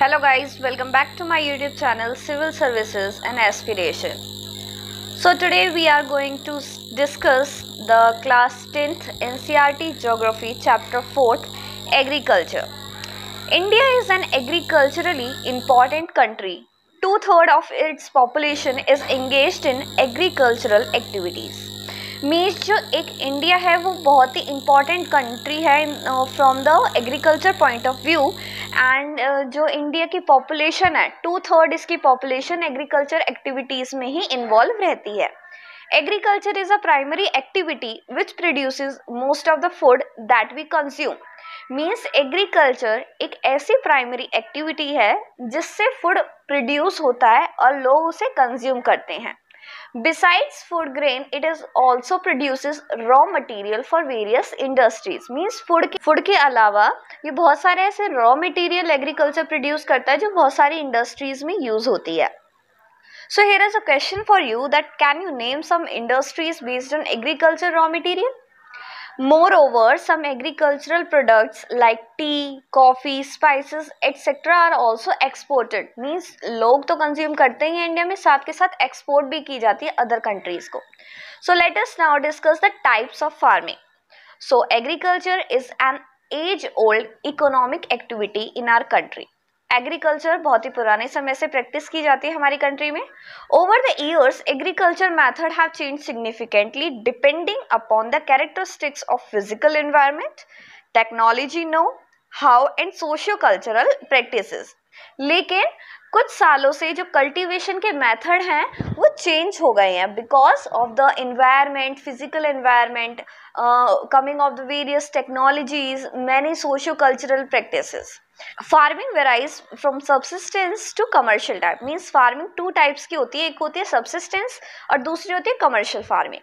Hello guys, welcome back to my YouTube channel Civil Services and Aspiration. So today we are going to discuss the class 10th NCRT Geography chapter 4th Agriculture. India is an agriculturally important country. Two-thirds of its population is engaged in agricultural activities. मेज जो एक India है वो बहुत ही important country है from the agriculture point of view and जो India की पॉपुलेशन है टू थर्ड इसकी पॉपुलेशन एग्रीकल्चर एक्टिविटीज़ में ही इन्वॉल्व रहती है agriculture is a primary activity which produce most of the food that we consume means agriculture एक ऐसी प्राइमरी एक्टिविटी है जिससे फूड प्रोड्यूस होता है और लोग उसे कंज्यूम करते हैं besides food grain it is also produces raw material for various industries means food के food के अलावा ये बहुत सारे ऐसे raw material agriculture produce करता है जो बहुत सारी industries में use होती है so here is a question for you that can you name some industries based on agriculture raw material Moreover, some agricultural products like tea, coffee, spices, etc. are also exported. Means लोग तो consume करते ही हैं India में साथ के साथ export भी की जाती है other countries को. So let us now discuss the types of farming. So agriculture is an age-old economic activity in our country. Agriculture बहुत ही पुराने समय से प्रैक्टिस की जाती है हमारी कंट्री में over the years agriculture method have change significantly depending upon the characteristics of physical environment technology know how and socio cultural practices लेकिन कुछ सालों से जो कल्टीवेशन के मेथड हैं वो चेंज हो गए हैं because of the environment physical environment coming of the various technologies many socio cultural practices farming varies from subsistence to commercial type means farming two types की होती है एक होती है सब्सिस्टेंस और दूसरी होती है commercial farming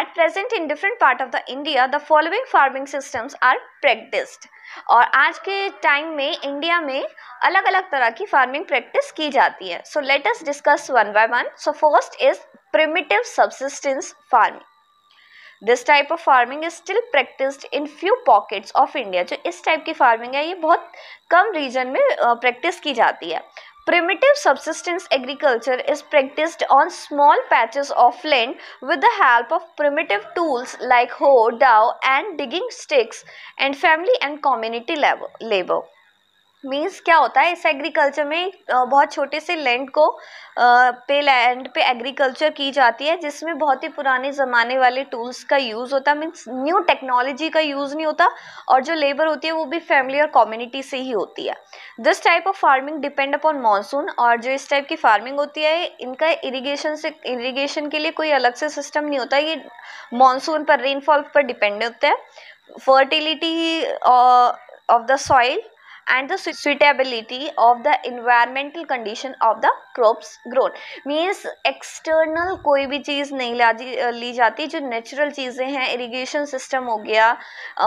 at present in different part of the India the following farming systems are practised और आज के टाइम में इंडिया में अलग अलग तरह की फार्मिंग प्रैक्टिस की जाती है so let discuss one by one so first is primitive subsistence farming this type of farming is still practised in few pockets of India जो इस टाइप की फार्मिंग है ये बहुत कम रीजन में प्रैक्टिस की जाती है primitive subsistence agriculture is practised on small patches of land with the help of primitive tools like hoe dao and digging sticks and family and community labour means क्या होता है इस एग्रीकल्चर में बहुत छोटे से लैंड को पे लैंड पे एग्रीकल्चर की जाती है जिसमें बहुत ही पुराने ज़माने वाले टूल्स का यूज़ होता है मीन्स न्यू टेक्नोलॉजी का यूज़ नहीं होता और जो लेबर होती है वो भी फैमिली और कम्युनिटी से ही होती है this type of farming depend upon monsoon और जो इस टाइप की फार्मिंग होती है इनका इरीगेशन से इरीगेशन के लिए कोई अलग से सिस्टम नहीं होता ये मानसून पर रेनफॉल पर डिपेंड होता है fertility of the soil and the suitability of the environmental condition of the crops grown means external कोई भी चीज़ नहीं ला ली जाती जो नेचुरल चीज़ें हैं इरिगेशन सिस्टम हो गया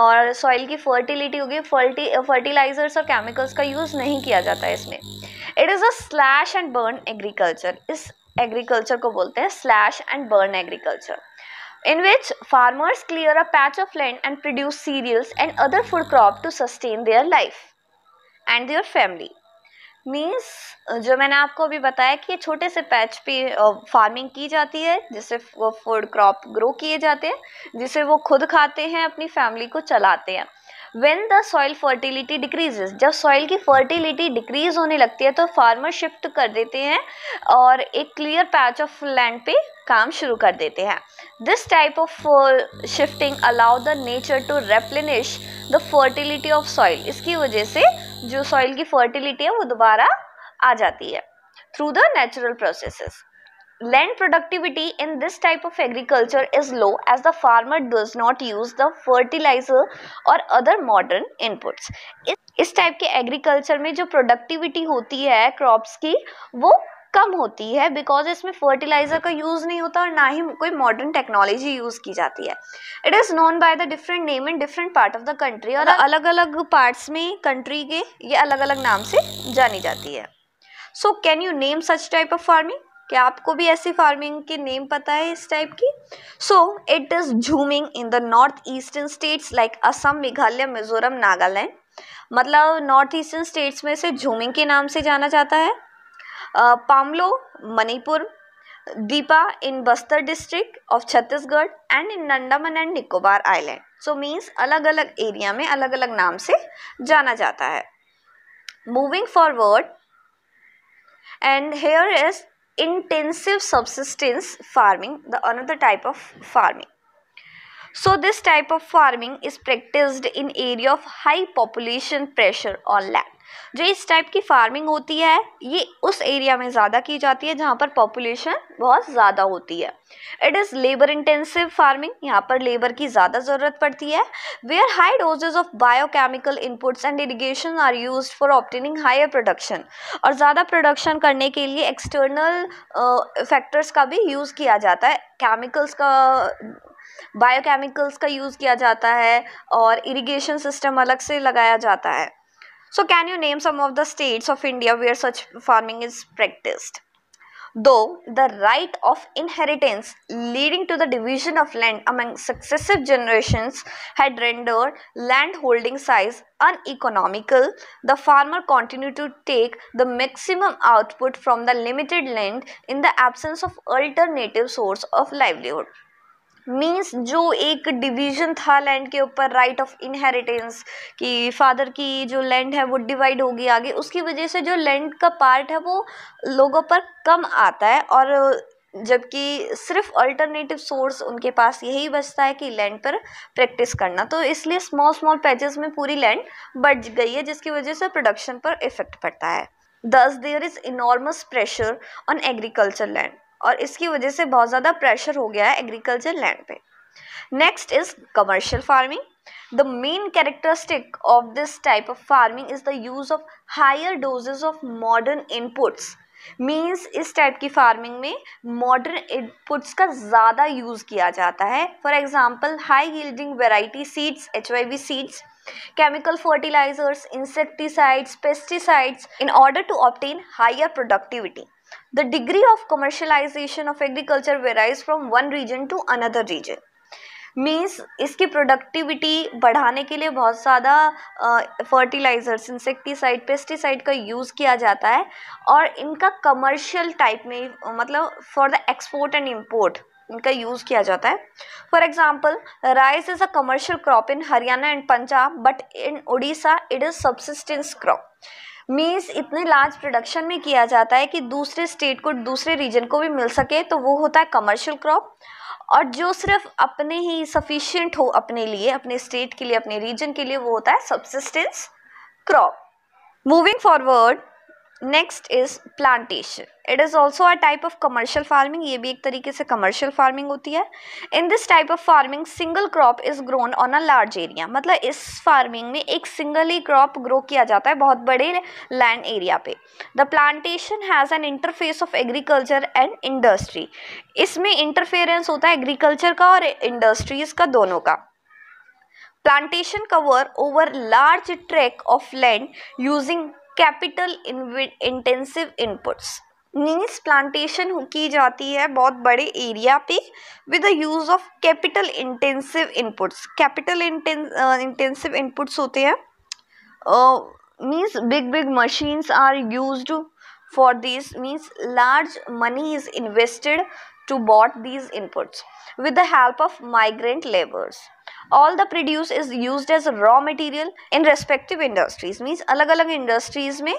और सॉइल की फर्टिलिटी हो गई फर्टी फर्टिलाइजर्स और केमिकल्स का यूज़ नहीं किया जाता है इसमें it is a slash and burn agriculture इस एग्रीकल्चर को बोलते हैं slash and burn agriculture in which farmers clear a patch of land and produce cereals and other food crop to sustain their life and your family means जो मैंने आपको अभी बताया कि छोटे से पैच पे फार्मिंग uh, की जाती है जिससे वो फूड क्रॉप ग्रो किए जाते हैं जिसे वो खुद खाते हैं अपनी फैमिली को चलाते हैं when the soil fertility decreases जब सॉइल की फर्टिलिटी डिक्रीज होने लगती है तो फार्मर शिफ्ट कर देते हैं और एक क्लियर पैच ऑफ लैंड पे काम शुरू कर देते हैं this type of shifting allow the nature to replenish the fertility of soil इसकी वजह से जो सॉइल की फर्टिलिटी है वो दोबारा आ जाती है through the natural processes land productivity in this type of agriculture is low as the farmer does not use the fertilizer or other modern inputs इस टाइप के एग्रीकल्चर में जो प्रोडक्टिविटी होती है क्रॉप्स की वो कम होती है बिकॉज इसमें फर्टिलाइजर का यूज़ नहीं होता और ना ही कोई मॉडर्न टेक्नोलॉजी यूज़ की जाती है it is known by the different name in different part of the country और अलग अलग पार्ट्स में कंट्री के ये अलग अलग नाम से जानी जाती है so can you name such type of farming क्या आपको भी ऐसी फार्मिंग के नेम पता है इस टाइप की so it is jhuming in the north eastern states like Assam Meghalaya Mizoram Nagaland मतलब नॉर्थ ईस्टर्न स्टेट्स में से झूमिंग के नाम से जाना जाता है Pamlou Manipur Dipa in Bastar district of Chhattisgarh and in Andaman and Nicobar island so means अलग अलग एरिया में अलग अलग नाम से जाना जाता है moving forward and here is intensive subsistence farming, the another type of farming. So this type of farming is practiced in area of high population pressure on land. जो इस टाइप की फार्मिंग होती है ये उस एरिया में ज़्यादा की जाती है जहाँ पर पॉपुलेशन बहुत ज़्यादा होती है it is labour intensive farming यहाँ पर लेबर की ज़्यादा ज़रूरत पड़ती है where high doses of biochemical inputs and irrigation are use for obtaining higher production और ज़्यादा प्रोडक्शन करने के लिए एक्सटर्नल फैक्टर्स का भी यूज़ किया जाता है केमिकल्स का बायोकेमिकल्स का यूज़ किया जाता है और इरिगेशन सिस्टम अलग से लगाया जाता है So can you name some of the states of India where such farming is practiced? Though the right of inheritance leading to the division of land among successive generations had rendered land holding size uneconomical, the farmer continued to take the maximum output from the limited land in the absence of alternative source of livelihood. Means जो एक division था land के ऊपर right of inheritance कि father की जो land है वो डिवाइड होगी आगे उसकी वजह से जो लैंड का पार्ट है वो लोगों पर कम आता है और जबकि सिर्फ अल्टरनेटिव सोर्स उनके पास यही बचता है कि लैंड पर प्रैक्टिस करना तो इसलिए स्मॉल स्मॉल पैचेस में पूरी लैंड बढ़ गई है जिसकी वजह से प्रोडक्शन पर इफेक्ट पड़ता है thus there is enormous pressure on agriculture land और इसकी वजह से बहुत ज़्यादा प्रेशर हो गया है एग्रीकल्चर लैंड पे next is commercial farming the main characteristic of this type of farming is the use of higher doses of modern inputs means इस टाइप की फार्मिंग में मॉडर्न इनपुट्स का ज़्यादा यूज किया जाता है for example high yielding variety seeds H Y V seeds chemical fertilizers insecticides pesticides in order to obtain higher productivity The degree of commercialization of agriculture varies from one region to another region. Means इसकी productivity बढ़ाने के लिए बहुत ज़्यादा fertilizers insecticide pesticide का use किया जाता है और इनका कमर्शियल टाइप में मतलब for the export and import इनका यूज़ किया जाता है for example rice is a commercial crop in Haryana and Punjab but in Orissa it is subsistence crop means इतने लार्ज प्रोडक्शन में किया जाता है कि दूसरे स्टेट को दूसरे रीजन को भी मिल सके तो वो होता है कमर्शियल क्रॉप और जो सिर्फ अपने ही सफिशियंट हो अपने लिए अपने स्टेट के लिए अपने रीजन के लिए वो होता है subsistence crop moving forward next is plantation it is also a type of commercial farming ये भी एक तरीके से कमर्शियल फार्मिंग होती है in this type of farming single crop is grown on a large area मतलब इस फार्मिंग में एक सिंगल ही क्रॉप ग्रो किया जाता है बहुत बड़े लैंड एरिया पे the plantation has an interface of agriculture and industry इसमें इंटरफेरेंस होता है एग्रीकल्चर का और इंडस्ट्रीज़ का दोनों का plantation cover over large track of land using capital intensive inputs नीस प्लांटेशन की जाती है बहुत बड़े एरिया पे with the use of capital intensive inputs capital intensive inputs होते हैं means big big machines are use for this means large money is invested to bought these inputs with the help of migrant labours all the produce is use as raw material in respective industries means अलग अलग industries में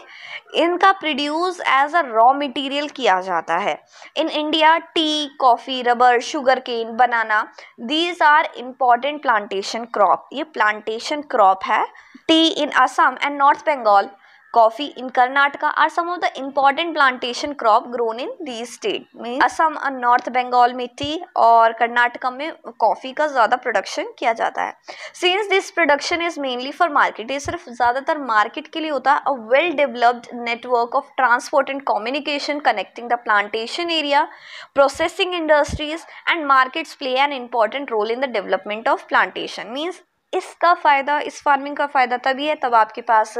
इनका produce as a raw material किया जाता है in India tea coffee rubber sugar cane banana these are important plantation crop ये plantation crop है tea in Assam and North Bengal coffee in Karnataka are some of the important plantation crop grown in these state में असम और north Bengal में T और कर्नाटका में coffee का ज़्यादा production किया जाता है since this production is mainly for market ये सिर्फ ज़्यादातर मार्केट के लिए होता है a well developed network of transport and communication connecting the plantation area processing industries and markets play an important role in the development of plantation means इसका फ़ायदा इस फार्मिंग का फ़ायदा तभी है तब आपके पास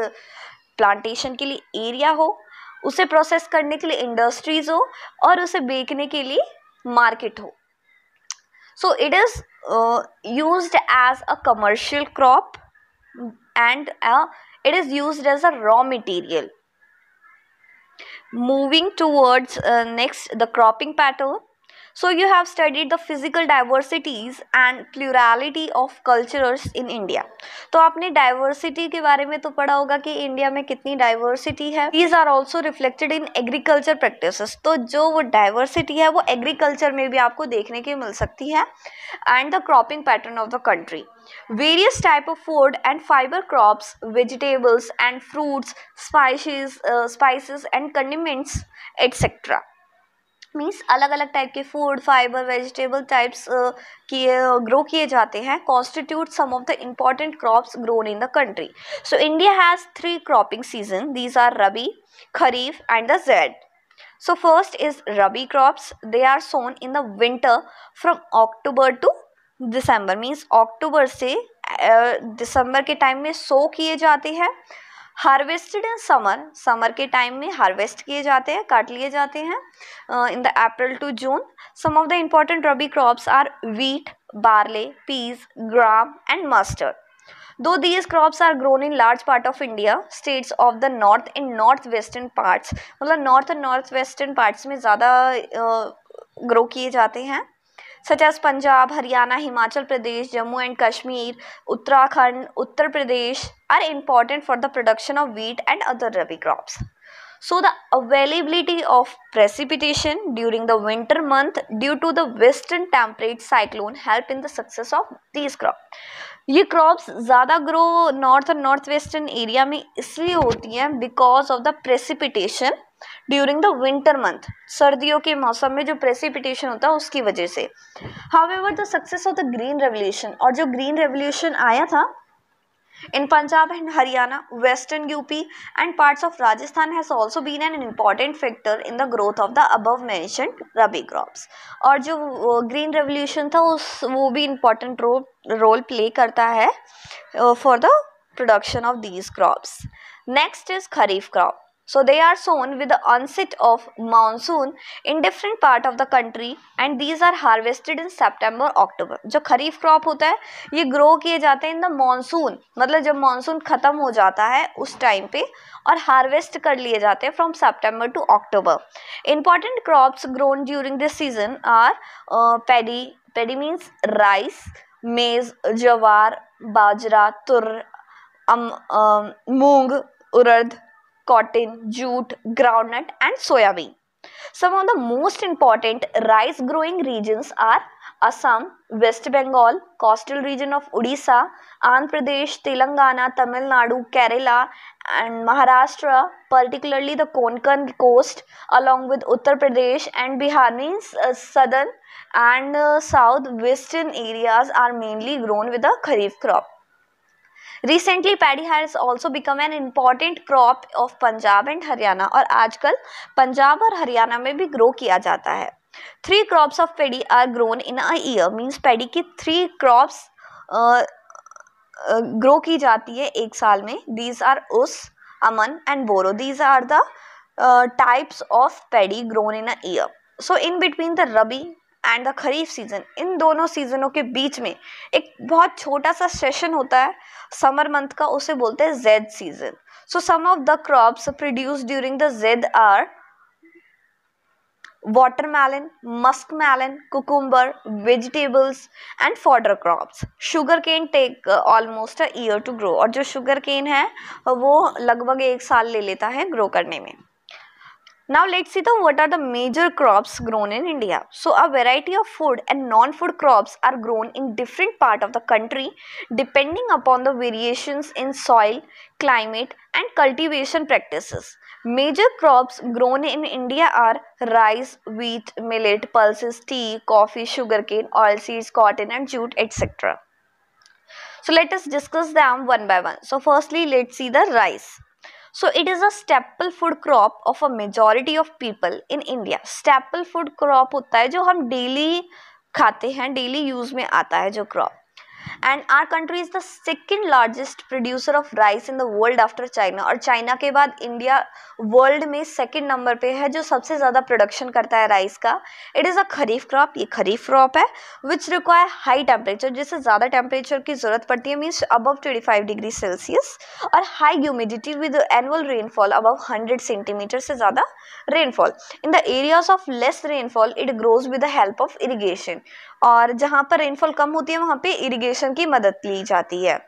प्लांटेशन के लिए एरिया हो उसे प्रोसेस करने के लिए इंडस्ट्रीज हो और उसे बेचने के लिए मार्केट हो so it is use as a commercial crop and it is use as a raw material moving towards next the cropping pattern So you have studied the physical diversities and plurality of cultures in India. तो आपने diversity के बारे में तो पढ़ा होगा कि India में कितनी diversity है These are also reflected in agriculture practices. तो जो वो diversity है वो agriculture में भी आपको देखने की मिल सकती है and the cropping pattern of the country. Various type of food and fiber crops, vegetables and fruits, spices, uh, spices and condiments, etc. Means अलग अलग टाइप के फूड फाइबर वेजिटेबल टाइप्स किए ग्रो किए जाते हैं constitute some of the important crops grown in the country so India has three cropping season these are rabi kharif and the zaid so first is rabi crops they are sown in the winter from October to December means अक्टूबर से दिसंबर के time में sow किए जाते हैं harvested in summer summer के time में हार्वेस्ट किए जाते हैं काट लिए जाते हैं in the April to June some of the important rabi crops are wheat barley peas gram and mustard though these crops are grown in large part of India states of the north in north western parts मतलब north and north western parts में ज़्यादा grow किए जाते हैं such as Punjab Haryana Himachal Pradesh Jammu and Kashmir Uttarakhand Uttar Pradesh are important for the production of wheat and other rabi crops so the availability of precipitation during the winter month due to the western temperate cyclone help in the success of these crop ये crops ज़्यादा grow north और north western area में इसलिए होती हैं because of the precipitation during the winter month सर्दियों के मौसम में जो प्रेसिपिटेशन होता है उसकी वजह से ever the success of the green revolution और जो ग्रीन रेवोल्यूशन आया था in Punjab and Haryana western UP and part of Rajasthan has also been an important factor in the growth rabi crops और जो ग्रीन रेवोल्यूशन था उस वो भी इम्पॉर्टेंट रोल रोल प्ले करता है for the production of these crops next is kharif crop So they are sown with the onset of monsoon in different part of the country and these are harvested in September October. जो खरीफ crop होता है ये grow किए जाते हैं in the monsoon मतलब जब monsoon ख़त्म हो जाता है उस टाइम पे और हार्वेस्ट कर लिए जाते हैं from September to October important crops grown during this season are paddy paddy means rice maize jowar bajra tur um, moong urad cotton, jute, groundnut and soybean. Some of the most important rice growing regions are Assam, West Bengal, coastal region of Odisha, Andhra Pradesh, Telangana, Tamil Nadu, Kerala and Maharashtra, particularly the Konkan coast along with Uttar Pradesh and Bihar means uh, southern and uh, southwestern areas are mainly grown with the kharif crop. Recently paddy has also become an important crop of Punjab and Haryana और आजकल पंजाब और हरियाणा में भी grow किया जाता है three crops of paddy are grown in a year means paddy की three crops grow की जाती है एक साल में these are aus aman and boro these are the types of paddy grown in a year so in between the rabi and the kharif season इन दोनों सीज़नों के बीच में एक बहुत छोटा सा सेशन होता है समर मंथ का उसे बोलते हैं zaid season so some of the crops produce during the zaid are watermelon, melon cucumber, vegetables and fodder crops. Sugar cane take uh, almost a year to grow और जो शुगर केन है वो लगभग एक साल ले लेता है ग्रो करने में Now let's see the what are the major crops grown in India. So a variety of food and non-food crops are grown in different part of the country depending upon the variations in soil, climate and cultivation practices. Major crops grown in India are rice, wheat, millet, pulses, tea, coffee, sugarcane, oilseeds, cotton and jute etc. So let us discuss them one by one. So firstly let's see the rice. So it is a staple food crop of a majority of people in India. Staple food crop होता है जो हम daily खाते हैं daily use में आता है जो crop. And our country is the second largest producer of rice in the world after China और चाइना के बाद इंडिया वर्ल्ड में सेकेंड नंबर पे है जो सबसे ज़्यादा प्रोडक्शन करता है राइस का it is a kharif crop ये खरीफ क्रॉप है विच रिक्वायर हाई टेम्परेचर जिससे ज़्यादा टेम्परेचर की ज़रूरत पड़ती है means above twenty five degree Celsius और high humidity with annual rainfall above hundred centimetre से ज़्यादा rainfall in the areas of less rainfall it grows with the help of irrigation और जहां पर रेनफॉल कम होती है वहां पे इरिगेशन की मदद ली जाती है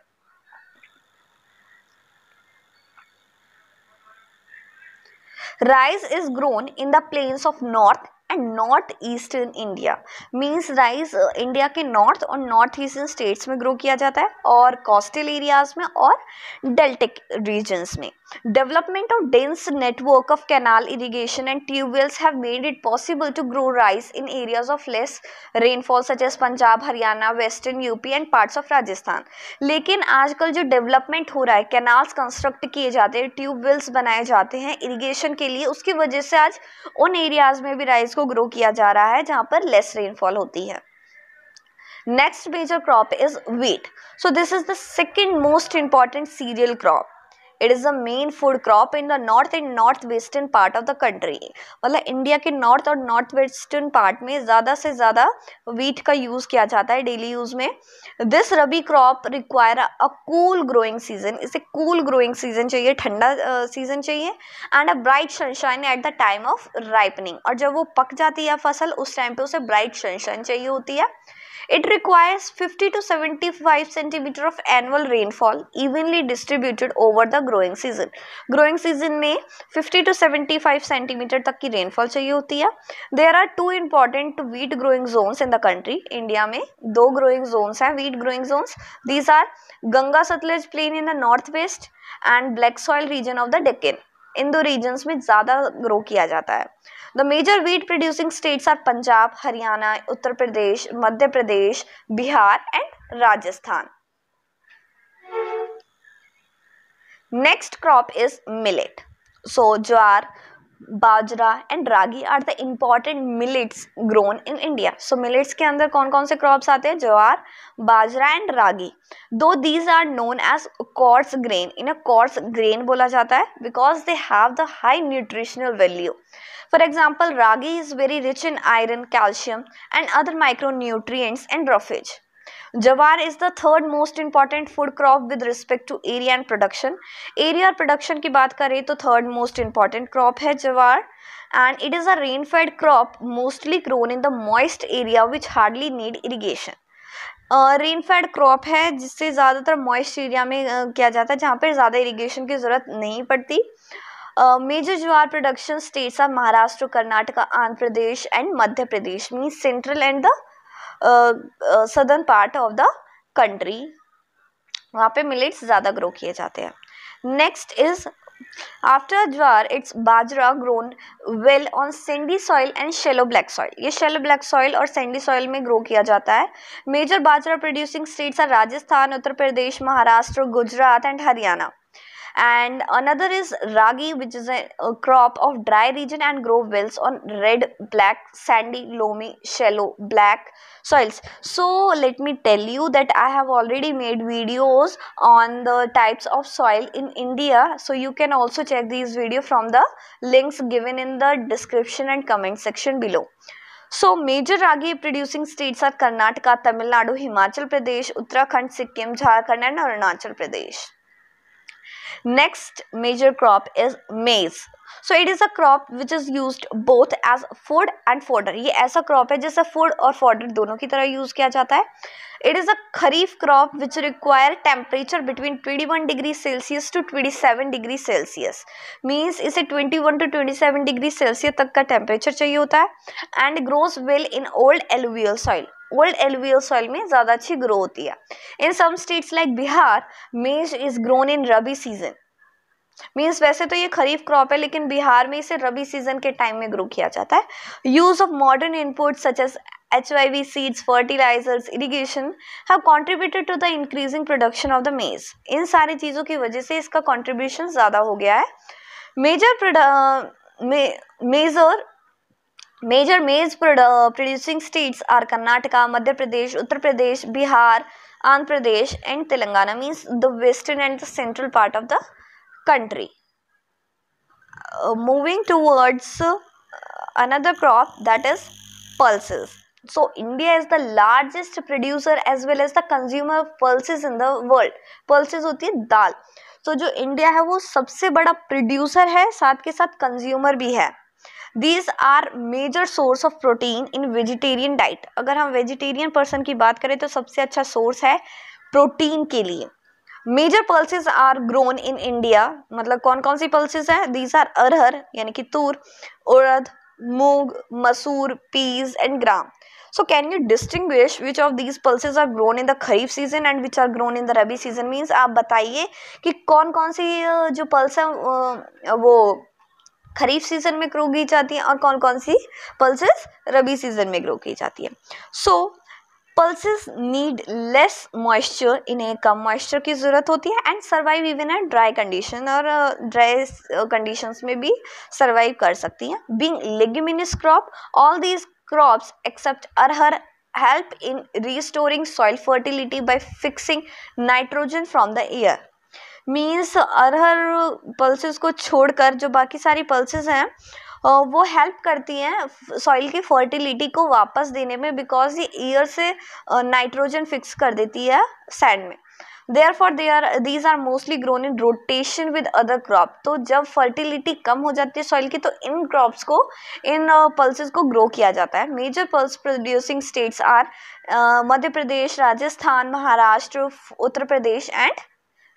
rice is grown in the plains of north and north eastern India means rice India के नॉर्थ और नॉर्थ ईस्टर्न स्टेट्स में ग्रो किया जाता है और कोस्टल एरियाज में और डेल्टिक रीजन्स में Development of dense network of canal irrigation and tube wells have made it possible to grow rice in areas of less rainfall such as Punjab, Haryana, Western UP and parts of Rajasthan. लेकिन आजकल जो development हो रहा है canals construct किए जाते हैं tube wells बनाए जाते हैं इरिगेशन के लिए उसकी वजह से आज उन एरियाज में भी राइस को ग्रो किया जा रहा है जहाँ पर लेस रेनफॉल होती है next major crop is wheat so this is the second most important cereal crop it is the main food crop in the north and north western part of the country मतलब India के north और north western part में ज़्यादा से ज़्यादा wheat का use किया जाता है डेली यूज़ में this rabi crop require a cool growing season इसे कूल ग्रोइंग सीजन चाहिए ठंडा सीजन चाहिए and a bright sunshine at the time of ripening और जब वो पक जाती है फसल उस टाइम पे उसे ब्राइट सनशाइन चाहिए होती है It requires 50 to 75 centimeter of annual rainfall evenly distributed over the growing season. Growing season may 50 to 75 centimeter taki rainfall चाहिए होती There are two important wheat growing zones in the country. India may Two growing zones hai wheat growing zones. These are Ganga Satluj plain in the northwest and black soil region of the Deccan. इन दो regions में ज़्यादा grow किया जाता है the major wheat producing states are Punjab Haryana Uttar Pradesh Madhya Pradesh Bihar and Rajasthan next crop is millet so jowar bajra and ragi are the important millets grown in India so millets के अंदर कौन कौन से क्रॉप्स आते हैं ज्वार bajra and ragi though these are known as coarse grain इन्हें coarse grain बोला जाता है because they have the high nutritional value for example ragi is very rich in iron calcium and other micro nutrient and roughage jowar is the third most important food crop with respect to area and production area और production की बात करें तो third most important crop है jowar and it is a rainfed crop mostly grown in the moist area which hardly need irrigation rainfed crop है जिससे ज़्यादातर moist area में uh, किया जाता है जहाँ पर ज़्यादा इरीगेशन की जरूरत नहीं पड़ती major jowar production states of Maharashtra Karnataka Andhra Pradesh and Madhya Pradesh mean central and the southern part of the country वहाँ पे मिलेट्स ज़्यादा ग्रो किए जाते हैं next is after jowar it's bajra grown well on sandy soil and shallow black soil ये शेलो ब्लैक सॉइल और sandy soil में grow किया जाता है major bajra producing states are Rajasthan Uttar Pradesh Maharashtra Gujarat and Haryana and another is ragi which is a, a crop of dry region and grow wells on red black sandy loamy shallow black soils so let me tell you that i have already made videos on the types of soil in india so you can also check these video from the links given in the description and comment section below so major ragi producing states are Karnataka, Tamil Nadu, Himachal Pradesh, Uttarakhand, Sikkim, Jharkhand and Arunachal Pradesh. next major crop is maize so it is a crop which is use both as food and fodder ये ऐसा crop है जिसे food और fodder दोनों की तरह use किया जाता है it is a kharif crop which require temperature between 21 degree Celsius to 27 degree Celsius means इसे 21 टू 27 डिग्री सेल्सियस तक का टेम्परेचर चाहिए होता है and grows well in old alluvial soil old alluvial soil में ज़्यादा अच्छी ग्रो होती है in some states like Bihar maize is grown in rabi season means वैसे तो ये खरीफ क्रॉप है लेकिन बिहार में इसे रबी सीजन के टाइम में ग्रो किया जाता है use of modern input such as H Y V seeds fertilisers irrigation have contributed to the increasing production of the maize in सारी चीज़ों की वजह से इसका कॉन्ट्रीब्यूशन ज़्यादा हो गया है major prod major Major maize producing states are Karnataka, Madhya Pradesh, Uttar Pradesh, Bihar, Andhra Pradesh and Telangana means the western and the central part of the country. Uh, moving towards uh, another crop that is pulses. So India is the largest producer as well as the consumer of pulses in the world. Pulses होती है दाल. तो so, जो India है वो सबसे बड़ा producer है साथ के साथ कंज्यूमर भी है these are major source of protein in vegetarian diet अगर हम वेजिटेरियन पर्सन की बात करें तो सबसे अच्छा सोर्स है प्रोटीन के लिए major pulses are grown in India मतलब कौन कौन सी पल्सेस हैं दीज आर अरहर यानी कि toor urad moong masoor peas and gram so can you distinguish which of these pulses are grown in the kharif season and which are grown in the rabi season means आप बताइए कि कौन कौन सी जो पल्स हैं वो खरीफ सीज़न में ग्रो की जाती हैं और कौन कौन सी पल्सेस रबी सीज़न में ग्रो की जाती है so pulses need less moisture इन्हें कम मॉइस्चर की ज़रूरत होती है एंड सर्वाइव इवन है ड्राई कंडीशन और ड्राई कंडीशंस में भी सर्वाइव कर सकती हैं being leguminous crop all these crops except arhar help in restoring soil fertility by fixing nitrogen from the air means arhar pulses को छोड़कर जो बाकी सारी पल्सेस हैं वो हेल्प करती हैं सॉइल की फर्टिलिटी को वापस देने में बिकॉज ये ईयर से नाइट्रोजन फिक्स कर देती है सैंड में for they are these are mostly grown in rotation with other crop तो जब फर्टिलिटी कम हो जाती है सॉइल की तो इन क्रॉप्स को इन पल्सेस को ग्रो किया जाता है major pulse producing states are Madhya Pradesh Rajasthan Maharashtra Uttar Pradesh and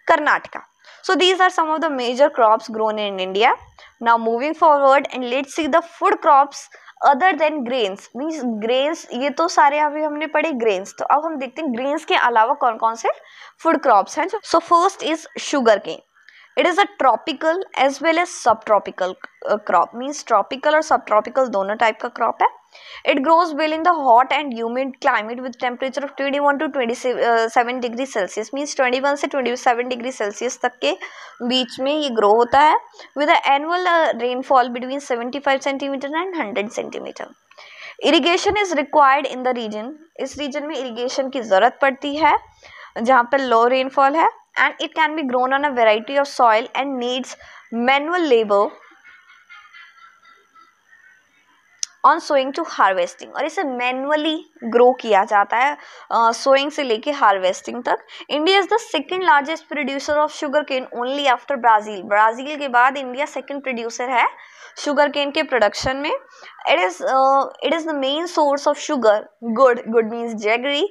Karnataka. So these are some of the major crops grown in India. Now moving forward and let's see the food crops other than grains means grains ये तो सारे अभी हमने पढ़े grains तो अब हम देखते हैं ग्रेन्स के अलावा कौन कौन से फूड क्रॉप्स हैं so first is sugar cane it is a tropical as well as subtropical crop means tropical और सब ट्रॉपिकल दोनों टाइप का क्रॉप है it grows It in the hot and hot climate with temperature of twenty one to twenty seven degree Celsius means twenty one से twenty seven degree Celsius तक के बीच में ये ग्रो होता है with annual rainfall between seventy five centimetre and hundred centimetre irrigation is required in the region इस region में इरीगेशन की ज़रूरत पड़ती है जहाँ पर लो रेनफॉल है and it can be grown on a variety of soil and needs manual labour on sowing to harvesting और इसे मैनुअली ग्रो किया जाता है सोइंग uh, से लेके हार्वेस्टिंग तक India is the second largest producer of sugar cane only after Brazil Brazil के बाद इंडिया सेकेंड प्रोड्यूसर है शुगर केन के प्रोडक्शन में it is it is the main source of sugar gur gur means jaggery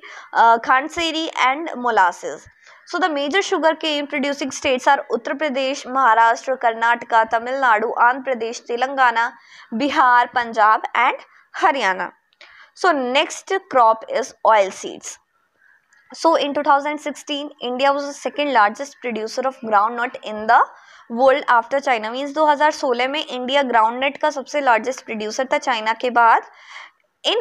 khandsari and molasses so the major sugar cane producing states are Uttar Pradesh Maharashtra Karnataka Tamil Nadu Andhra Pradesh Telangana Bihar Punjab and Haryana so next crop is oil seeds so in 2016 India was the second largest producer of groundnut in the world after China means 2016 में India ground नट का सबसे largest producer था China के बाद in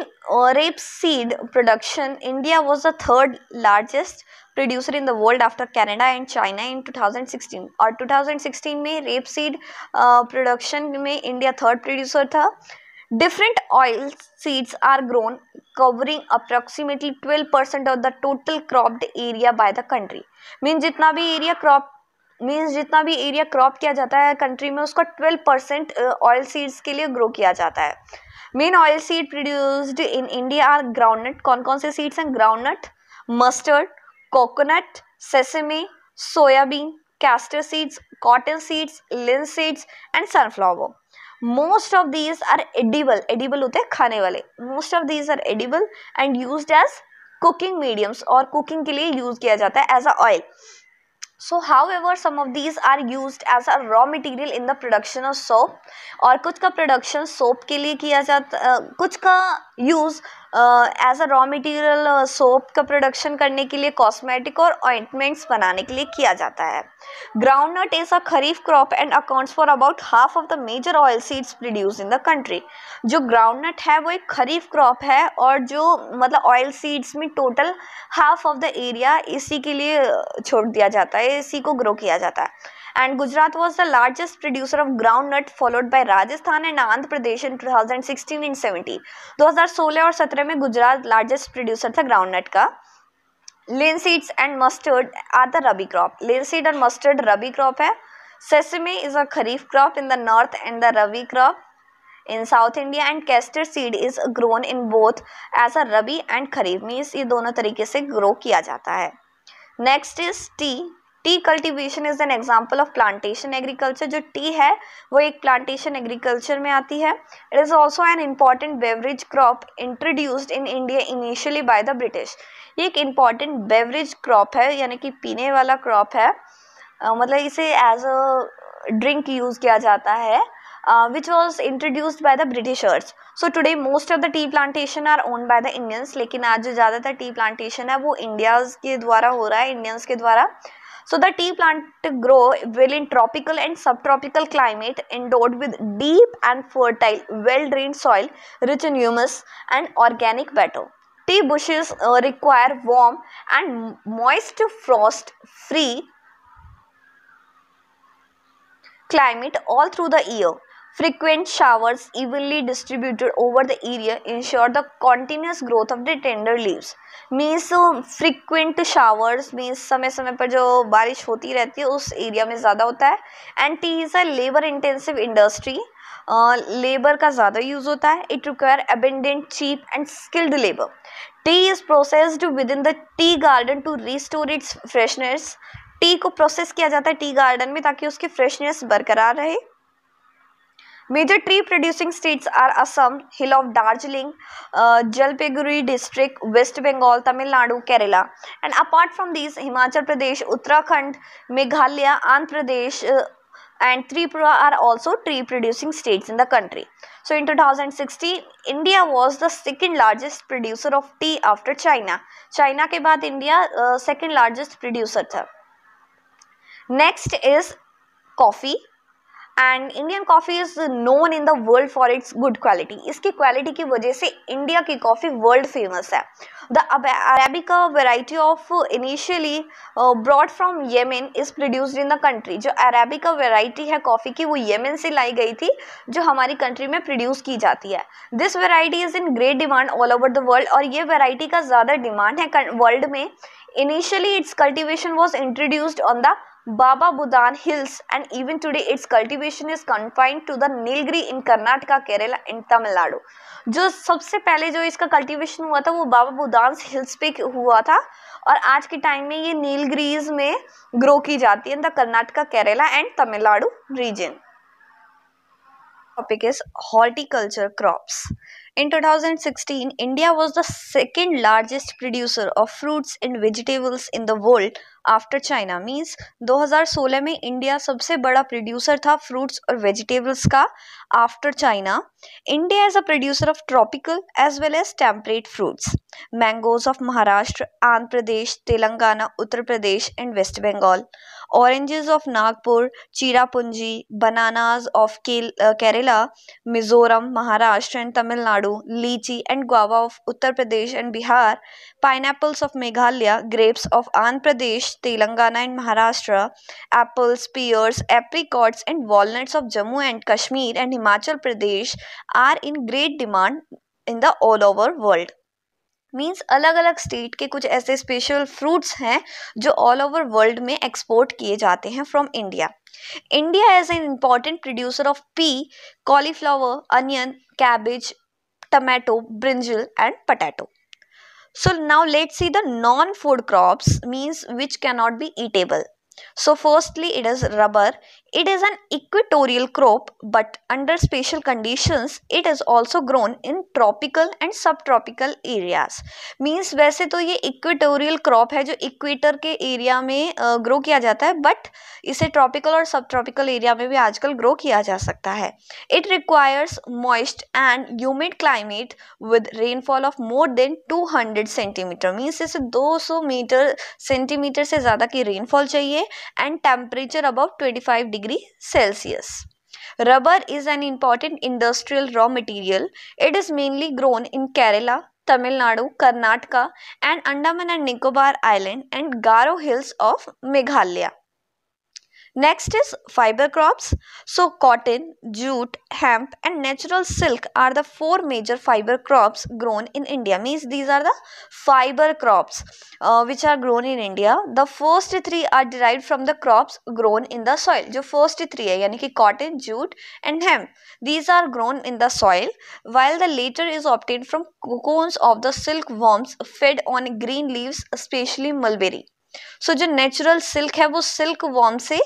rapeseed production India was the third largest producer in the world after Canada and China in two thousand sixteen और two thousand sixteen में rapeseed production में India third producer था different oil seeds are grown covering approximately twelve percent of the total cropped area by the country means जितना भी area crop means जितना भी area crop किया जाता है कंट्री में उसका ट्वेल्व परसेंट ऑयल सीड्स के लिए ग्रो किया जाता है main oil seed produced in India are groundnut कौन कौन से सीड्स हैं groundnut mustard coconut sesame soybean castor seeds cotton seeds linseeds and sunflower most of these are edible edible होते हैं खाने वाले most of these are edible and use as cooking mediums और cooking के लिए use किया जाता है as a oil so however some of these are use as a raw material in the production of soap और कुछ का production soap के लिए किया जाता कुछ का use as a raw material soap का प्रोडक्शन करने के लिए कॉस्मेटिक और ऑइंटमेंट्स बनाने के लिए किया जाता है groundnut is a kharif crop and accounts for about half of the major oil seeds produce in the country जो ग्राउंड नट है वो एक खरीफ क्रॉप है और जो मतलब ऑयल सीड्स में total half of the area इसी के लिए uh, छोड़ दिया जाता है इसी को ग्रो किया जाता है and Gujarat was the largest producer of groundnut followed by Rajasthan and Andhra Pradesh in 2016 and 70. 2016 और 17 में गुजरात लार्जेस्ट प्रोड्यूसर था ग्राउंडनट का linseeds and mustard are the rabi crop linseed और मस्टर्ड रबी क्रॉप है sesame is a kharif crop in the north and the rabi crop in south India and castor seed is grown in both as a rabi and kharif means ये दोनों तरीके से grow किया जाता है next is tea tea cultivation is an example of plantation agriculture जो tea है वो एक प्लांटेशन एग्रीकल्चर में आती है it is also an important beverage crop introduced in India initially by the British ये एक इम्पॉर्टेंट बेवरेज क्रॉप है यानी कि पीने वाला क्रॉप है uh, मतलब इसे एज अ ड्रिंक यूज़ किया जाता है Uh, which was introduced by the Britishers. So today most of the tea plantation are owned by the Indians. लेकिन आज जो ज़्यादातर tea plantation है वो Indians के द्वारा हो रहा है Indians के द्वारा So the tea plant grow well in tropical and subtropical climate endowed with deep and fertile well-drained soil rich in humus and organic matter. Tea bushes uh, require warm and moist frost-free climate all through the year. Frequent showers evenly distributed over the area ensure the continuous growth of the tender leaves. Means uh, frequent showers means समय समय पर जो बारिश होती रहती है उस area में ज़्यादा होता है and tea is a labour intensive industry labour का ज़्यादा यूज़ होता है it require abundant cheap and skilled labour tea is processed within the tea garden to restore its freshness tea को प्रोसेस किया जाता है टी गार्डन में ताकि उसकी फ्रेशनेस बरकरार रहे Major tree producing states are Assam, Hill of Darjeeling, uh, Jalpaiguri district, West Bengal, Tamil Nadu, Kerala. And apart from these, Himachal Pradesh, Uttarakhand, Meghalaya, Andhra Pradesh, uh, and Tripura are also tree producing states in the country. So in 2016, India was the second largest producer of tea after China. China ke baad India uh, second largest producer tha. Next is coffee. And Indian coffee is known in the world for its good quality इसकी quality की वजह से India की coffee world famous है the arabica variety of initially brought from Yemen is produced in the country जो arabica variety है coffee की वो येमेन से लाई गई थी जो हमारी कंट्री में प्रोड्यूस की जाती है this variety is in great demand all over the world और ये वेराइटी का ज़्यादा डिमांड है वर्ल्ड में initially its cultivation was introduced on the Baba Budan hills and even today its cultivation is confined to the Nilgiri in Karnataka, Kerala and Tamil Nadu. जो सबसे पहले जो इसका कल्टीवेशन हुआ था वो बाबा बुदान हिल्स पे हुआ था और आज के टाइम में ये नीलगिरीज में ग्रो की जाती है the Karnataka, Kerala and Tamil Nadu region. topic is horticulture crops. In 2016, India was the second largest producer of fruits and vegetables in the world after China means 2016 में इंडिया सबसे बड़ा producer था fruits और vegetables का after China India is a producer of tropical as well as temperate fruits mangoes of Maharashtra Andhra Pradesh Telangana Uttar Pradesh and West Bengal oranges of Nagpur Cherrapunji bananas of Kerala Mizoram Maharashtra and Tamil Nadu litchi and guava of Uttar Pradesh and Bihar pineapples of Meghalaya grapes of Andhra Pradesh Telangana and Maharashtra apples pears apricots and walnuts of Jammu and Kashmir and Himachal Pradesh are in great demand in the all over world means अलग अलग state के कुछ ऐसे special fruits हैं जो all over world में export किए जाते हैं from India India as an important producer of pea cauliflower onion cabbage tomato brinjal and potato so now let see the non food crops means which cannot be eatable so firstly it is rubber It is an equatorial crop but under special conditions it is also grown in tropical and subtropical areas. Means वैसे तो ये equatorial crop है जो equator के area में grow किया जाता है but इसे tropical और subtropical area में भी आजकल grow किया जा सकता है. It requires moist and humid climate with rainfall of more than 200 centimeter. Means इसे 200 मीटर सेंटीमीटर से ज़्यादा की rainfall चाहिए and temperature above 25 degree degree Celsius. Rubber is an important industrial raw material. It is mainly grown in Kerala, Tamil Nadu, Karnataka and Andaman and Nicobar Island and Garo Hills of Meghalaya. Next is fiber crops. So cotton, jute, hemp and natural silk are the four major fiber crops grown in India. Means these are the fiber crops uh, which are grown in India. The first three are derived from the crops grown in the soil. The first three are, यानी cotton, jute and hemp. These are grown in the soil while the later is obtained from cocoons of the silkworms fed on green leaves especially mulberry. So so, जो natural silk है वो silk worm से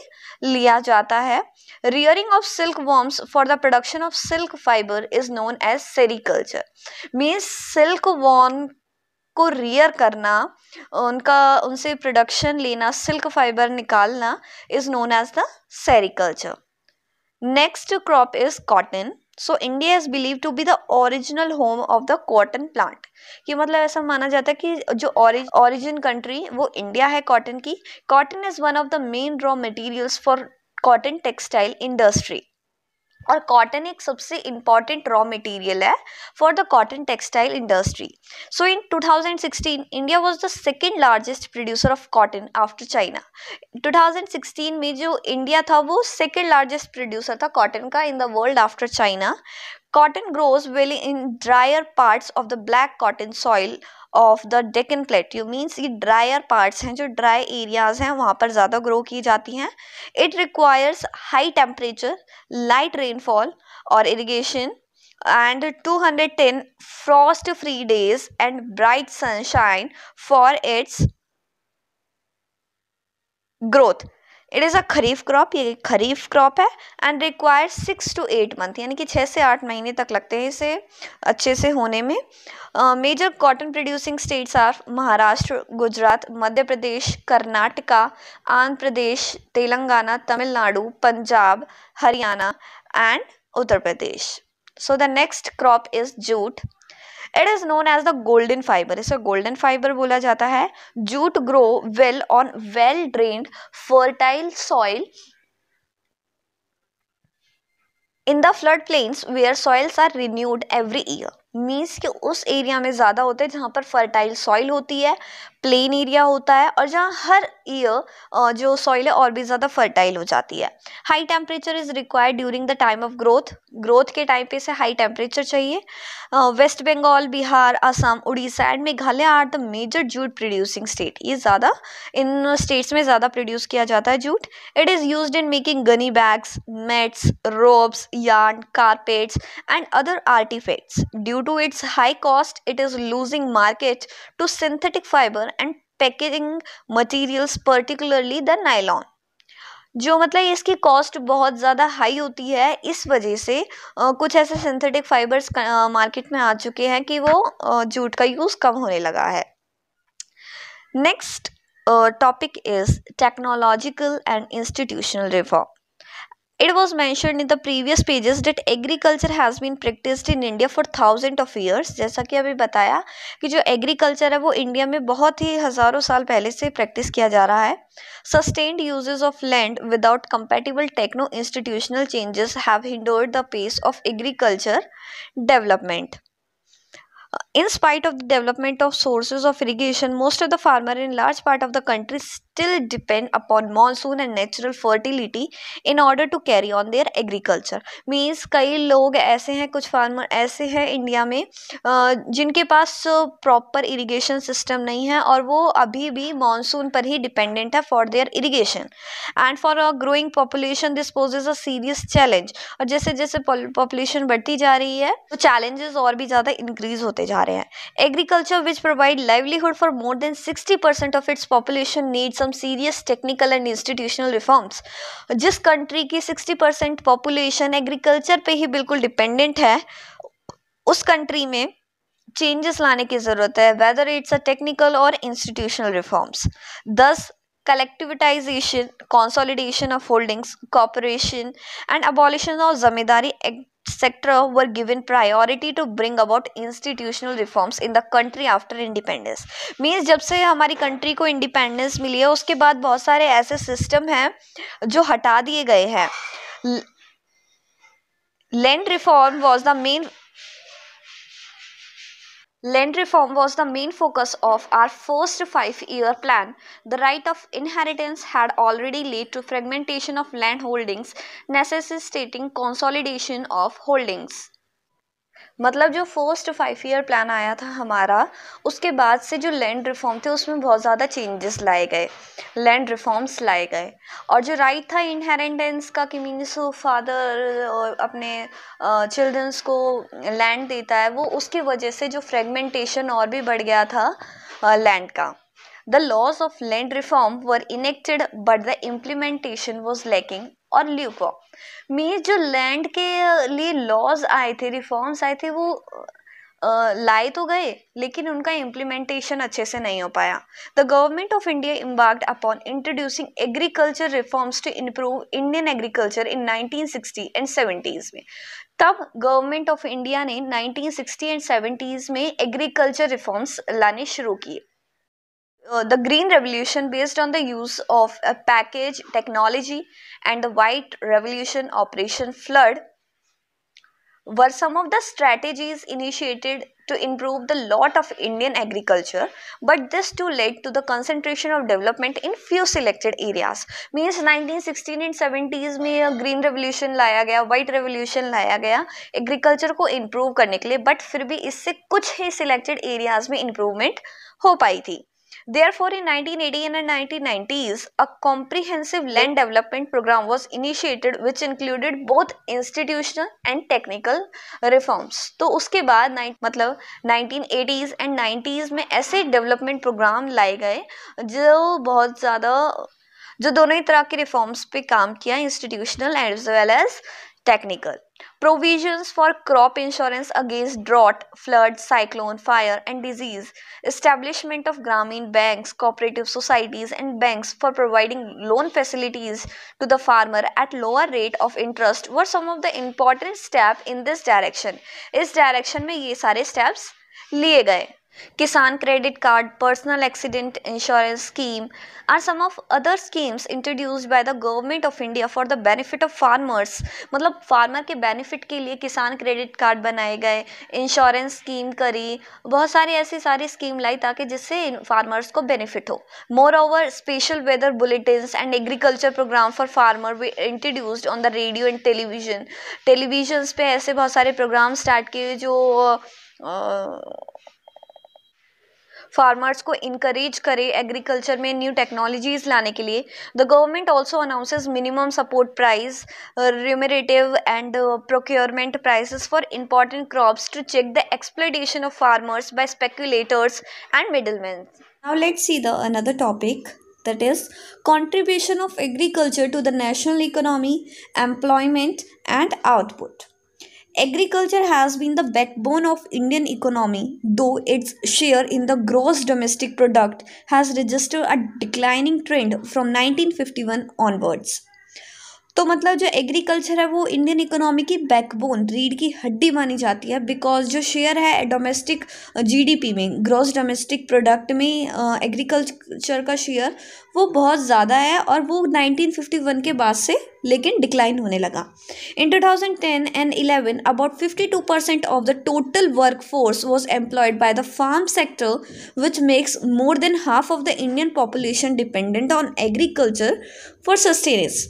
लिया जाता है rearing of silk worms for the production of silk fibre is known as sericulture means silk worm को rear करना उनका उनसे प्रोडक्शन लेना सिल्क फाइबर निकालना is known as the sericulture next crop is cotton so India is believe to be the original home of the cotton plant कि मतलब ऐसा माना जाता है कि जो ओरिजिन कंट्री वो इंडिया है कॉटन की cotton is one of the main raw materials for cotton textile industry और कॉटन एक सबसे इम्पॉर्टेंट रॉ मटेरियल है for the cotton textile industry so in 2016 India was the second largest producer of cotton after China 2016 में जो India था वो second largest producer था cotton का in the world after China cotton grows well in dryer parts of the black cotton soil of the Deccan plateau means ये dryer parts हैं जो dry areas हैं वहाँ पर ज़्यादा ग्रो की जाती हैं it requires high temperature light rainfall और two hundred 210 frost free days and bright sunshine for its growth it is a kharif crop ये खरीफ क्रॉप है and require six to eight month यानी कि छः से आठ महीने तक लगते हैं इसे अच्छे से होने में major cotton producing states are Maharashtra Gujarat Madhya Pradesh Karnataka Andhra Pradesh Telangana Tamil Nadu Punjab Haryana and Uttar Pradesh so the next crop is jute it is known as the golden fibre इसे गोल्डन फाइबर बोला जाता है jute grow well on well drain fertile soil in the flood plains where soils are renewed every year means के उस area में ज़्यादा होते हैं जहाँ पर फर्टाइल सॉइल होती है प्लेन एरिया होता है और जहाँ हर ईयर जो सॉइल है और भी ज़्यादा फर्टाइल हो जाती है high temperature is required during the time of growth growth के टाइम पे इसे हाई टेम्परेचर चाहिए West Bengal Bihar Assam Orissa and Meghalaya are the major jute producing state ये ज़्यादा इन स्टेट्स में ज़्यादा प्रोड्यूस किया जाता है jute it is use in making gunny bags mats ropes yarn carpets and other artefacts due Due to its high cost, it is losing market to synthetic fiber and packaging materials, particularly the nylon. जो मतलब इसकी cost बहुत ज़्यादा high होती है इस वजह से आ, कुछ ऐसे सिंथेटिक फाइबर्स मार्केट में आ चुके हैं कि वो जूट का यूज़ कम होने लगा है next topic is technological and institutional reform It was mentioned in the previous pages that agriculture has been practiced in India for thousands of years. जैसा कि अभी बताया कि जो agriculture है वो India में बहुत ही हज़ारों साल पहले से practice किया जा रहा है sustained uses of land without compatible techno institutional changes have hindered the pace of agriculture development In spite of the development of sources of irrigation, most of the farmer in large part of the country still depend upon monsoon and natural fertility in order to carry on their agriculture. Means कई लोग ऐसे हैं कुछ farmer ऐसे हैं India में जिनके पास proper irrigation system नहीं है और वो अभी भी मानसून पर ही डिपेंडेंट है for their irrigation and for a growing population this poses a serious challenge और जैसे जैसे पॉपुलेशन बढ़ती जा रही है तो चैलेंजेस और भी ज़्यादा इंक्रीज होते जा समझा रहे हैं agriculture which provide livelihood for more than 60 percent of its population need some serious technical and institutional reforms जिस कंट्री की 60 परसेंट पॉपुलेशन एग्रीकल्चर पे ही बिल्कुल डिपेंडेंट है उस कंट्री में चेंजेस लाने की ज़रूरत है वेदर इट्स अ टेक्निकल और institutional reforms thus collectivisation consolidation of holdings cooperation and abolition of zamindari sector were given priority to bring about institutional reforms in the country after independence means जब से हमारी country को independence मिली है उसके बाद बहुत सारे ऐसे system हैं जो हटा दिए गए हैं land reform was the main Land reform was the main focus of our first five-year plan. The right of inheritance had already led to fragmentation of land holdings, necessitating consolidation of holdings. मतलब जो first five year plan आया था हमारा उसके बाद से जो land reform थे उसमें बहुत ज़्यादा चेंजेस लाए गए लैंड रिफॉर्म्स लाए गए और जो राइट था इनहेरिटेंस का कि मीन्स फादर और अपने चिल्ड्रंस को लैंड देता है वो उसकी वजह से जो फ्रेगमेंटेशन और भी बढ़ गया था लैंड का the laws of land reform were enacted but the implementation was lacking और ल्यूकॉम मीन्स जो लैंड के लिए लॉज आए थे रिफॉर्म्स आए थे वो लाए तो गए लेकिन उनका इम्प्लीमेंटेशन अच्छे से नहीं हो पाया the government of India embarked upon introducing agriculture reforms to improve Indian agriculture in 1960 and 70s में तब गवर्नमेंट ऑफ इंडिया ने 1960 एंड 70s में एग्रीकल्चर रिफॉर्म्स लाने शुरू किए Uh, the green revolution based on the use of a package technology and the white revolution operation flood were some of the strategies initiated to improve the lot of Indian agriculture but this too led to the concentration of development in few selected areas means 1916 and 70s a green revolution laya gaya, white revolution laya gaya, agriculture ko improve करने ke liye. but फिर भी इससे कुछ ही selected areas में improvement हो पाई थी Therefore, in 1980 and 1990s, a comprehensive land development program was initiated which included both institutional and technical reforms. तो उसके बाद मतलब 1980s and 90s में ऐसे development program लाए गए जो बहुत ज़्यादा जो दोनों ही तरह के रिफॉर्म्स पे काम किया institutional as well as technical provisions for crop insurance against drought flood cyclone fire and disease establishment of gramine banks cooperative societies and banks for providing loan facilities to the farmer at lower rate of interest were some of the important steps in this direction is direction में ये सारे steps लिए गए Kisan credit card personal accident insurance scheme are some of other schemes introduced by the government of India for the benefit of farmers मतलब farmer के benefit के लिए किसान क्रेडिट कार्ड बनाए गए इंश्योरेंस स्कीम करी बहुत सारी ऐसी सारी स्कीम लाई ताकि जिससे फार्मर्स को बेनिफिट हो moreover special weather bulletin and agriculture programme for farmer we introduced on the radio and television television पे ऐसे बहुत सारे प्रोग्राम स्टार्ट किए जो uh, फार्मर्स को इनक्रेज करे एग्रीकल्चर में न्यू टेक्नोलॉजीज लाने के लिए the government also announces minimum support price remunerative and procurement prices for important crops to check the exploitation of farmers by speculators and middleman now let see the another topic that is contribution of agriculture to the national economy employment and output Agriculture has been the backbone of Indian economy, though its share in the gross domestic product has registered a declining trend from 1951 onwards. तो मतलब जो agriculture है वो Indian economy की backbone रीढ़ की हड्डी मानी जाती है बिकॉज जो शेयर है डोमेस्टिक जीडीपी में ग्रॉस डोमेस्टिक प्रोडक्ट में एग्रीकल्चर का शेयर वो बहुत ज़्यादा है और वो 1951 के बाद से लेकिन डिक्लाइन होने लगा in 2010 and 11 about 52 percent of the total work force was employed by the farm sector which makes more than half of the Indian population dependent on agriculture for sustenance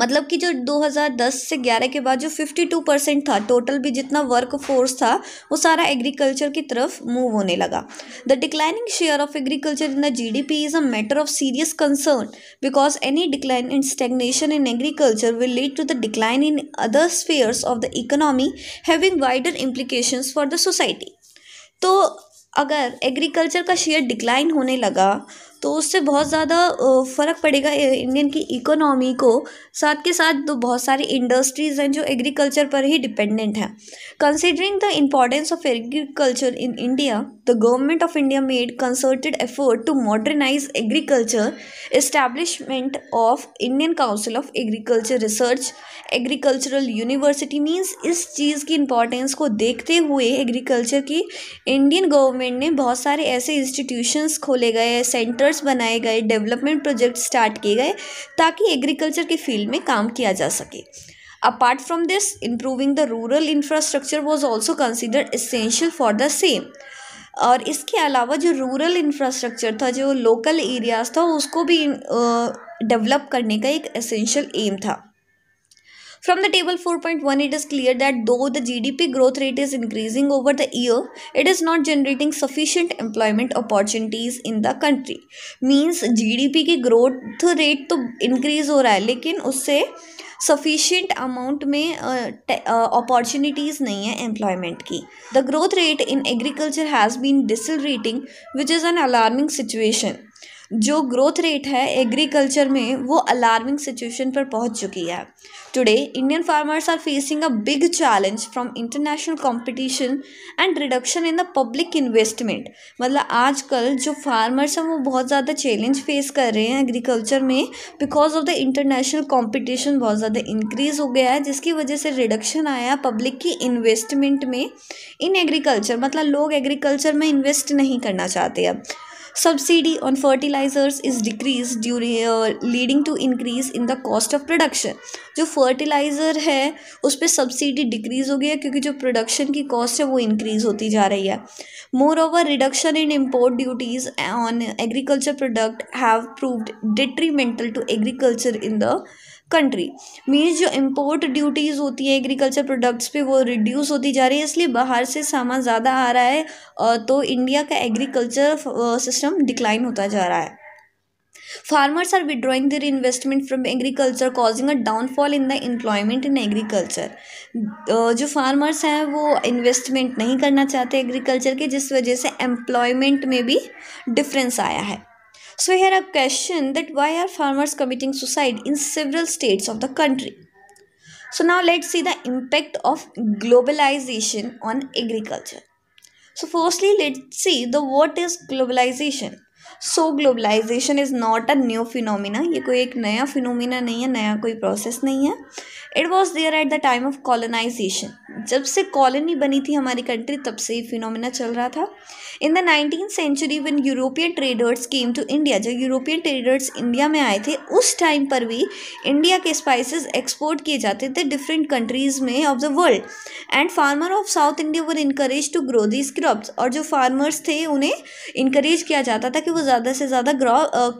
मतलब कि जो 2010 से 11 के बाद जो 52 परसेंट था टोटल भी जितना वर्क फोर्स था वो सारा एग्रीकल्चर की तरफ मूव होने लगा the declining share of agriculture in the GDP is a matter of serious concern because any decline in stagnation in agriculture will lead to the decline in other spheres of the economy having wider implications for the society तो अगर agriculture का share decline होने लगा तो उससे बहुत ज़्यादा फ़र्क पड़ेगा इंडियन की इकोनॉमी को साथ के साथ तो बहुत सारी इंडस्ट्रीज़ हैं जो एग्रीकल्चर पर ही डिपेंडेंट हैं considering the importance of agriculture in India the government of India made concerted effort to modernise agriculture establishment of Indian Council of Agriculture Research agricultural university means इस चीज़ की इम्पोर्टेंस को देखते हुए एग्रीकल्चर की इंडियन गवर्नमेंट ने बहुत सारे ऐसे इंस्टीट्यूशंस खोले गए सेंटर फार्मर्स बनाए गए डेवलपमेंट प्रोजेक्ट स्टार्ट किए गए ताकि एग्रीकल्चर के फील्ड में काम किया जा सके apart from this improving the rural infrastructure was also consider essential for the same और इसके अलावा जो रूरल इंफ्रास्ट्रक्चर था जो लोकल एरियाज था उसको भी डेवलप करने का एक एसेंशियल एम था From the table 4.1, it is clear that though the GDP growth rate is increasing over the year, it is not generating sufficient employment opportunities in the country. Means GDP ki growth rate to increase ho raha hai, lekin usse sufficient amount mein uh, uh, opportunities nahi hai employment ki. The growth rate in agriculture has been decelerating, which is an alarming situation. जो growth rate है agriculture में वो alarming situation पर पहुंच चुकी है today Indian farmers are facing a big challenge from international competition and reduction in the public investment मतलब आजकल जो फार्मर्स हैं वो बहुत ज़्यादा चैलेंज फेस कर रहे हैं एग्रीकल्चर में because of the international competition बहुत ज़्यादा इंक्रीज़ हो गया है जिसकी वजह से रिडक्शन आया पब्लिक की इन्वेस्टमेंट में इन एग्रीकल्चर मतलब लोग एग्रीकल्चर में इन्वेस्ट नहीं करना चाहते अब Subsidy on fertilizers is decreased during uh, leading to increase in the cost of production. जो fertilizer है उस पर सब्सिडी डिक्रीज हो गया क्योंकि जो प्रोडक्शन की कॉस्ट है वो इंक्रीज होती जा रही है moreover reduction in import duties on agriculture product have proved detrimental to agriculture in the country means जो इम्पोर्ट ड्यूटीज होती है एग्रीकल्चर प्रोडक्ट्स पे वो रिड्यूस होती जा रही है इसलिए बाहर से सामान ज़्यादा आ रहा है तो इंडिया का एग्रीकल्चर सिस्टम डिक्लाइन होता जा रहा है farmers are withdrawing their investment from agriculture causing a downfall in the employment in agriculture जो फार्मर्स हैं वो इन्वेस्टमेंट नहीं करना चाहते एग्रीकल्चर के जिस वजह से एम्प्लॉयमेंट में भी डिफरेंस आया है So here a question that why are farmers committing suicide in several states of the country? So now let's see the impact of globalization on agriculture. So firstly let's see the what is globalization. So globalisation is not a new phenomena ये कोई एक नया phenomena नहीं है नया कोई process नहीं है it was there at the time of colonisation जब से कॉलोनी बनी थी हमारी कंट्री तब से ये फिनोमिना चल रहा था in the nineteen century when European traders came to India जब यूरोपियन ट्रेडर्स इंडिया में आए थे उस टाइम पर भी इंडिया के स्पाइसेस एक्सपोर्ट किए जाते थे डिफरेंट कंट्रीज़ में of the world and farmer of South India were encourage to grow these crops और जो फार्मर्स थे उन्हें इंकरेज किया जाता था कि वो ज़्यादा से ज़्यादा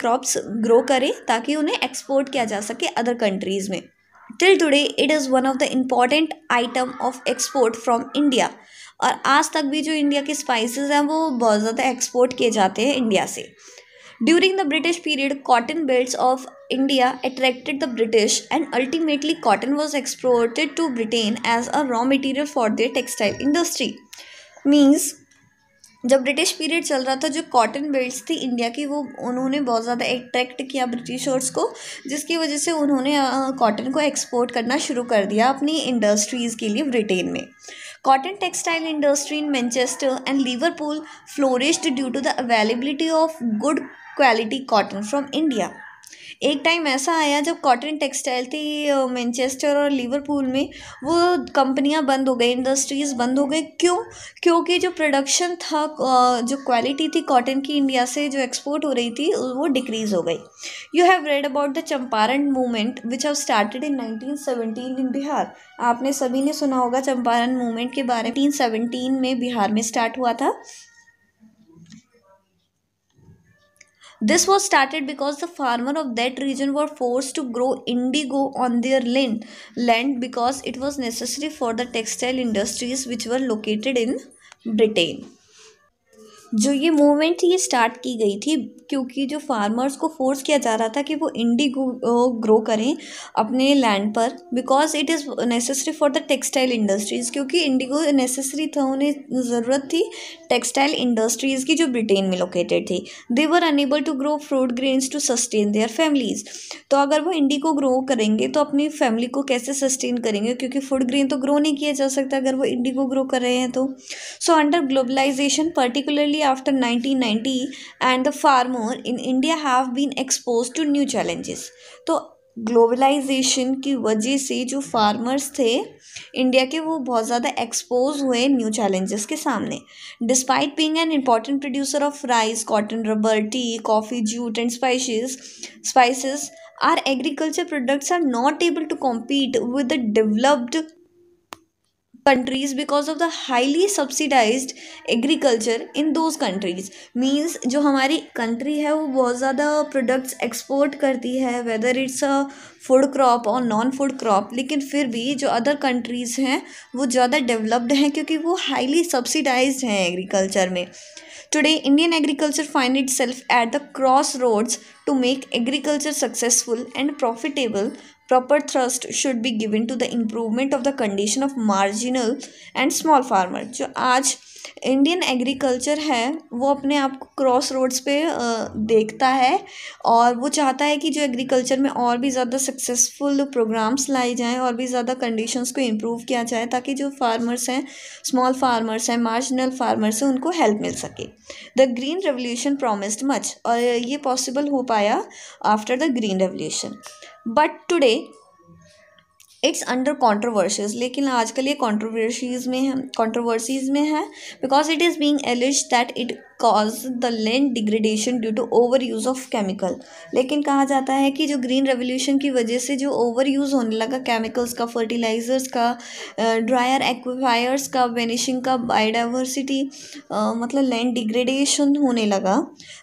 क्रॉप्स ग्रो करें ताकि उन्हें एक्सपोर्ट किया जा सके अदर कंट्रीज़ में till today it is one of the important item of export from India और आज तक भी जो इंडिया के स्पाइसेस हैं वो बहुत ज़्यादा एक्सपोर्ट किए जाते हैं इंडिया से during the British period cotton belt of India attracted the British and ultimately cotton was exported to Britain as a raw material for their textile industry means जब ब्रिटिश पीरियड चल रहा था जो cotton belt थी India की वो उन्होंने बहुत ज़्यादा एट्रैक्ट किया ब्रिटिशर्स को जिसकी वजह से उन्होंने कॉटन को एक्सपोर्ट करना शुरू कर दिया अपनी इंडस्ट्रीज़ के लिए ब्रिटेन में cotton textile industry in Manchester and Liverpool flourished due to the availability of good quality cotton from India एक टाइम ऐसा आया जब कॉटन टेक्सटाइल थी मैनचेस्टर और लिवरपूल में वो कंपनियां बंद हो गई इंडस्ट्रीज़ बंद हो गई क्यों क्योंकि जो प्रोडक्शन था जो क्वालिटी थी कॉटन की इंडिया से जो एक्सपोर्ट हो रही थी वो डिक्रीज़ हो गई you have read about the Champaran movement which have started in 1917 in Bihar आपने सभी ने सुना होगा चंपारण मूवमेंट के बारे में सेवनटीन में बिहार में स्टार्ट हुआ था This was started because the farmer of that region were forced to grow indigo on their land, land because it was necessary for the textile industries which were located in Britain. जो ये movement थी ये start की गई थी क्योंकि जो farmers को फोर्स किया जा रहा था कि वो इंडिगो ग्रो करें अपने लैंड पर because it is necessary for the textile industries क्योंकि इंडिगो नेसेसरी था उन्हें ज़रूरत थी टेक्सटाइल इंडस्ट्रीज़ की जो ब्रिटेन में लोकेटेड थी they were unable to grow fruit grains to sustain their families तो अगर वो इंडिगो ग्रो करेंगे तो अपनी फैमिली को कैसे सस्टेन करेंगे क्योंकि फूड ग्रेन तो ग्रो नहीं किया जा सकता अगर वो इंडिगो ग्रो कर रहे हैं तो so under globalisation particularly especially after 1990 and the far more in India have been exposed to new challenges. तो ग्लोबलाइजेशन की वजह से जो फार्मर्स थे इंडिया के वो बहुत ज़्यादा एक्सपोज हुए न्यू चैलेंजेस के सामने despite being an important producer of rice cotton rubber tea coffee jute and spices spices are agriculture products are not able to compete with the developed countries because of the highly subsidise agriculture in those countries means जो हमारी country है वो बहुत ज़्यादा products export करती है whether it's a food crop और non food crop लेकिन फिर भी जो अदर कंट्रीज़ हैं वो ज़्यादा डेवलप्ड हैं क्योंकि वो हाईली सब्सिडाइज हैं एग्रीकल्चर में today Indian agriculture find itself at the crossroads to make agriculture successful and profitable proper thrust should be given to the improvement of the condition of marginal and small farmer जो आज Indian agriculture है वो अपने आप को cross roads पे देखता है और वो चाहता है कि जो एग्रीकल्चर में और भी ज़्यादा सक्सेसफुल प्रोग्राम्स लाए जाएं और भी ज़्यादा कंडीशंस को इम्प्रूव किया जाए ताकि जो फार्मर्स हैं स्मॉल फार्मर्स हैं मार्जिनल फार्मर्स हैं उनको हेल्प मिल सके the green revolution promised much और ये पॉसिबल हो पाया after the green revolution but today it's under controversies लेकिन आजकल ये कॉन्ट्रोवर्सीज में है कॉन्ट्रोवर्सीज में है because it is being alleged that it cause the land degradation due to over use of chemical लेकिन कहा जाता है कि जो ग्रीन रेवोल्यूशन की वजह से जो ओवर यूज़ होने लगा केमिकल्स का फर्टिलाइज़र्स का ड्रायर एक्वाफायर्स का वेनिशिंग का बायोडाइवर्सिटी मतलब लैंड डिग्रेडेशन होने लगा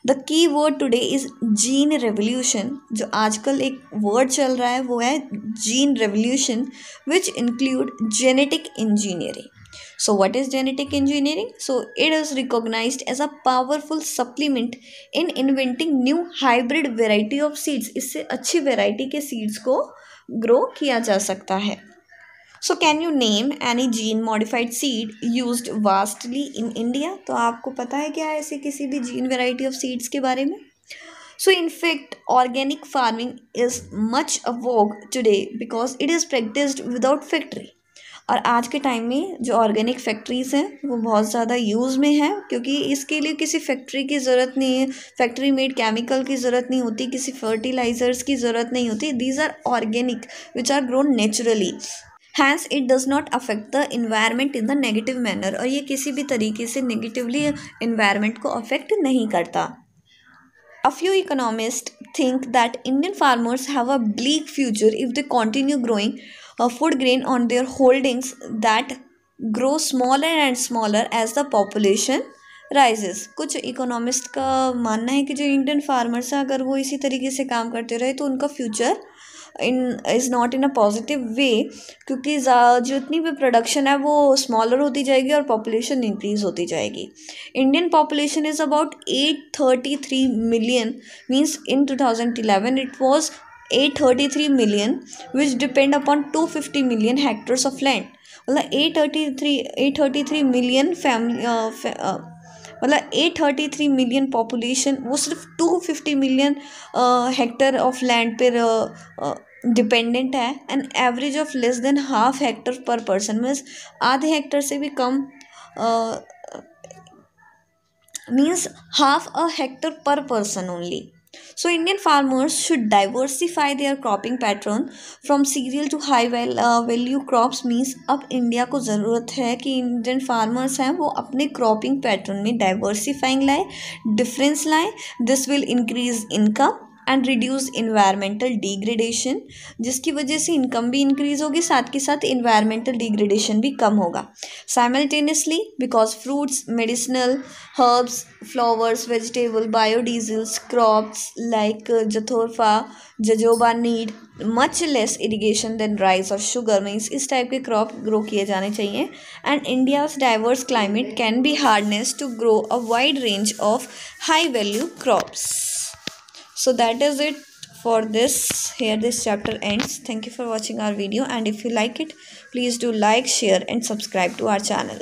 the key word today is gene revolution जो आजकल एक वर्ड चल रहा है वो है gene revolution which include genetic engineering So what is genetic engineering? So it is recognized as a powerful supplement in inventing new hybrid variety of seeds. इससे अच्छी variety के seeds को grow किया जा सकता है so can you name any gene modified seed use vastly in India तो आपको पता है क्या ऐसे किसी भी जीन वेराइटी ऑफ सीड्स के बारे में so fact organic farming is much a vogue today because it is practised without factory और आज के टाइम में जो ऑर्गेनिक फैक्ट्रीज़ हैं वो बहुत ज़्यादा यूज़ में है क्योंकि इसके लिए किसी फैक्ट्री की ज़रूरत नहीं है फैक्ट्री मेड केमिकल की ज़रूरत नहीं होती किसी फर्टिलाइज़र्स की ज़रूरत नहीं होती these are organic which are grown naturally hence it does not affect the environment in the negative manner और ये किसी भी तरीके से नेगेटिवली इन्वायरमेंट को अफेक्ट नहीं करता a few economist think that Indian farmers have a bleak future if they continue growing food grain on their holdings that grow smaller and smaller as the population rises कुछ economist का मानना है कि जो Indian farmers हैं अगर वो इसी तरीके से काम करते रहे तो उनका future in is not in a positive way क्योंकि जितनी भी प्रोडक्शन है वो स्मॉलर होती जाएगी और पॉपुलेशन इंक्रीज होती जाएगी Indian population is about eight thirty three million means in two thousand eleven it was 833 million which depend upon 250 million hectares of land मतलब 833 833 मिलियन फैमिली मतलब 833 मिलियन पॉपुलेशन वो सिर्फ 250 मिलियन हेक्टर ऑफ लैंड पर dependent uh, uh, है and average of less than half hectare per person means आधे हेक्टर से भी कम means half a hectare per person only So Indian farmers should diversify their cropping pattern from cereal to high value crops means ab india ko zarurat hai ki indian farmers hain wo apne cropping pattern mein diversifying लाएँ difference लाएँ this will increase income and reduce environmental degradation जिसकी वजह से income भी increase होगी साथ के साथ इन्वायरमेंटल डिग्रेडेशन भी कम होगा simultaneously because fruits medicinal herbs flowers vegetable biodiesels crops like jatropha jojoba need much less irrigation than rice और शुगर मीन्स इस टाइप के क्रॉप ग्रो किए जाने चाहिए and India diverse climate can be harnessed to grow a wide range of high value crops so that is it for this here this chapter ends thank you for watching our video and if you like it please do like share and subscribe to our channel